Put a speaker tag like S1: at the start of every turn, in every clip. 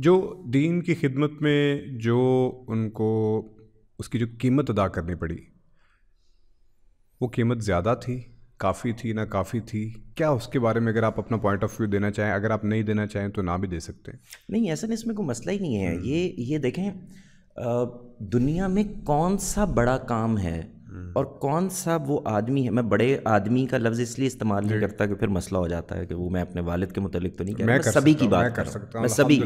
S1: जो दीन की खिदमत में जो उनको उसकी जो कीमत अदा करनी पड़ी वो कीमत ज़्यादा थी काफ़ी थी ना काफ़ी थी क्या उसके बारे में अगर आप अपना पॉइंट ऑफ व्यू देना चाहें अगर आप नहीं देना चाहें तो ना भी दे सकते हैं नहीं ऐसा नहीं इसमें कोई मसला ही नहीं है हम्म। ये ये देखें
S2: दुनिया में कौन सा बड़ा काम है और कौन सा वो आदमी है मैं बड़े आदमी का लफ्ज़ इसलिए इस्तेमाल नहीं करता कि फिर मसला हो जाता है कि वो मैं अपने वालिद के मुतालिक तो
S1: नहीं कह रहा सभी की बात कर सकता हूँ सभी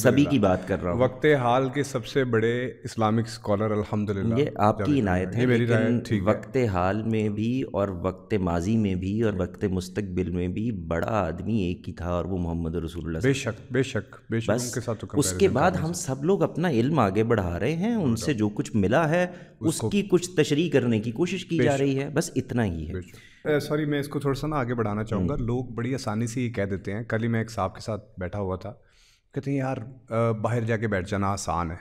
S1: सभी की बात कर रहा हूँ वक्त हाल के सबसे बड़े इस्लामिक स्कॉलर अल्हम्दुलिल्लाह ये आपकी इनायत है लेकिन वक्त हाल में
S2: भी और वक्त माजी में भी और वक्त मुस्तबिल में भी बड़ा आदमी एक ही था और वो मोहम्मद रसूल बेशक बेशक बेशक तो उसके बाद हम सब लोग अपना इल्म आगे बढ़ा रहे हैं उनसे जो कुछ मिला है उसकी कुछ तशरी कर करने की कोशिश की जा रही है बस
S1: इतना ही है सॉरी मैं इसको थोड़ा सा ना आगे बढ़ाना चाहूँगा हम्म। लोग बड़ी आसानी से ये कह देते हैं कल ही मैं एक साहब के साथ बैठा हुआ था कहते हैं यार बाहर जाके बैठ जाना आसान है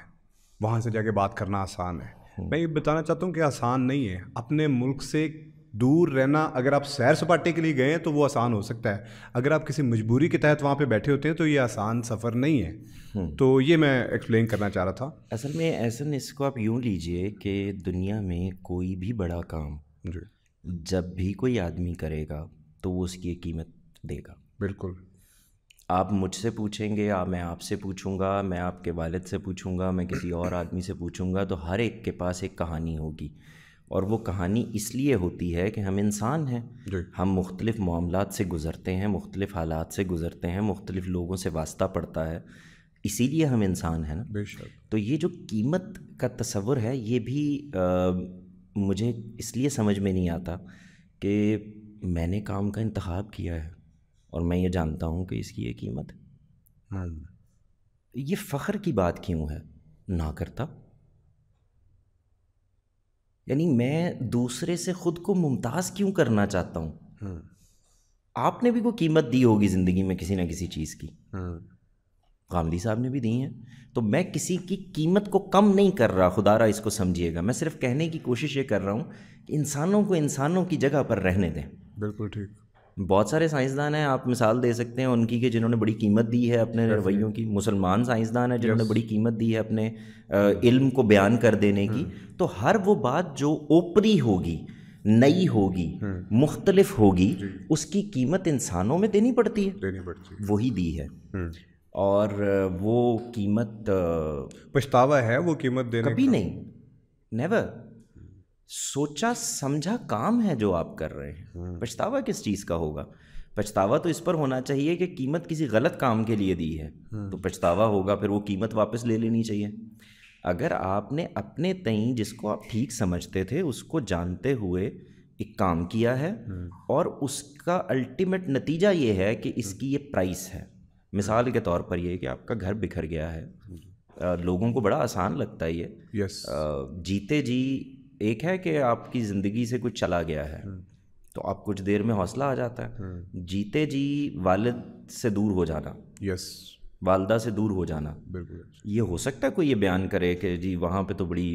S1: वहाँ से जाके बात करना आसान है हम्म। मैं ये बताना चाहता हूँ कि आसान नहीं है अपने मुल्क से दूर रहना अगर आप सैर सपाटे के लिए गए हैं तो वो आसान हो सकता है अगर आप किसी मजबूरी के तहत वहाँ पे बैठे होते हैं तो ये आसान सफ़र नहीं है हम्म। तो ये मैं एक्सप्लेन करना चाह रहा था असल
S2: में ऐसा इसको आप यूँ लीजिए कि दुनिया में कोई भी बड़ा काम जब भी कोई आदमी करेगा तो वो उसकी कीमत देगा बिल्कुल आप मुझसे पूछेंगे या मैं आपसे पूछूंगा मैं आपके वालिद से पूछूंगा मैं किसी और आदमी से पूछूंगा तो हर एक के पास एक कहानी होगी और वो कहानी इसलिए होती है कि हम इंसान हैं हम मुख्तलिफ मामला से गुज़रते हैं मुख्तलिफ हालात से गुज़रते हैं मुख्तलिफ लोगों से वास्ता पड़ता है इसीलिए हम इंसान हैं ना तो ये जो कीमत का तस्वुर है ये भी आ, मुझे इसलिए समझ में नहीं आता कि मैंने काम का इंतखब किया है और मैं ये जानता हूँ कि इसकी ये कीमत है हाँ ये फ़ख्र की बात क्यों है ना करता यानी मैं दूसरे से खुद को मुमताज़ क्यों करना चाहता हूँ हम्म। आपने भी कोई कीमत दी होगी ज़िंदगी में किसी ना किसी चीज़ की हम्म। कामली साहब ने भी दी हैं तो मैं किसी की कीमत को कम नहीं कर रहा खुदा रहा इसको समझिएगा मैं सिर्फ कहने की कोशिश ये कर रहा हूँ कि इंसानों को इंसानों की जगह पर रहने दें बिल्कुल ठीक बहुत सारे साइंसदान हैं आप मिसाल दे सकते हैं उनकी कि जिन्होंने बड़ी कीमत दी है अपने रवैयों की मुसलमान साइंसदान हैं जिन्होंने बड़ी कीमत दी है अपने इल्म को बयान कर देने की hmm. तो हर वो बात जो ओपरी होगी नई होगी hmm. मुख्तलफ होगी उसकी कीमत इंसानों में देनी पड़ती है देनी पड़ती है वही दी है hmm. और वो कीमत पछतावा है वो कीमत देने कभी नहीं नेवर सोचा समझा काम है जो आप कर रहे हैं हम्म। पछतावा किस चीज़ का होगा पछतावा तो इस पर होना चाहिए कि कीमत किसी गलत काम के लिए दी है हम्म। तो पछतावा होगा फिर वो कीमत वापस ले लेनी चाहिए अगर आपने अपने तई जिसको आप ठीक समझते थे उसको जानते हुए एक काम किया है हम्म। और उसका अल्टीमेट नतीजा ये है कि इसकी ये प्राइस है मिसाल के तौर पर यह कि आपका घर बिखर गया है लोगों को बड़ा आसान लगता है ये yes. जीते जी एक है कि आपकी ज़िंदगी से कुछ चला गया है हम्म। तो आप कुछ देर में हौसला आ जाता है हम्म। जीते जी वालद से दूर हो जाना यस वालदा से दूर हो जाना बिल्कुल ये हो सकता है कोई ये बयान करे कि जी वहाँ पे तो बड़ी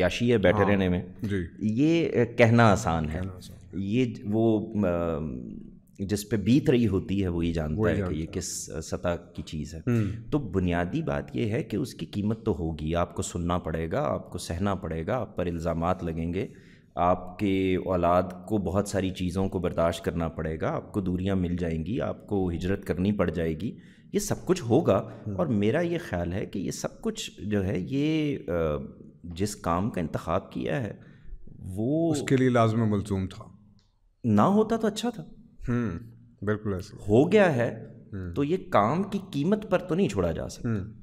S2: याशी है बैठे हाँ, रहने में जी ये कहना आसान है, कहना ये वो आ, जिस पे बीत रही होती है वो ये जानता है कि ये किस सतह की चीज़ है हम्म। तो बुनियादी बात ये है कि उसकी कीमत तो होगी आपको सुनना पड़ेगा आपको सहना पड़ेगा आप पर इल्ज़ाम लगेंगे आपके औलाद को बहुत सारी चीज़ों को बर्दाश्त करना पड़ेगा आपको दूरियां मिल जाएंगी आपको हिजरत करनी पड़ जाएगी ये सब कुछ होगा हम्म। और मेरा ये ख्याल है कि ये सब कुछ जो है ये जिस काम का इंतखब किया है वो उसके लिए लाजम मलसूम था ना होता तो अच्छा था हम्म, बिल्कुल हो गया है हम्म। तो ये काम की कीमत पर तो नहीं छोड़ा जा सकता हम्म।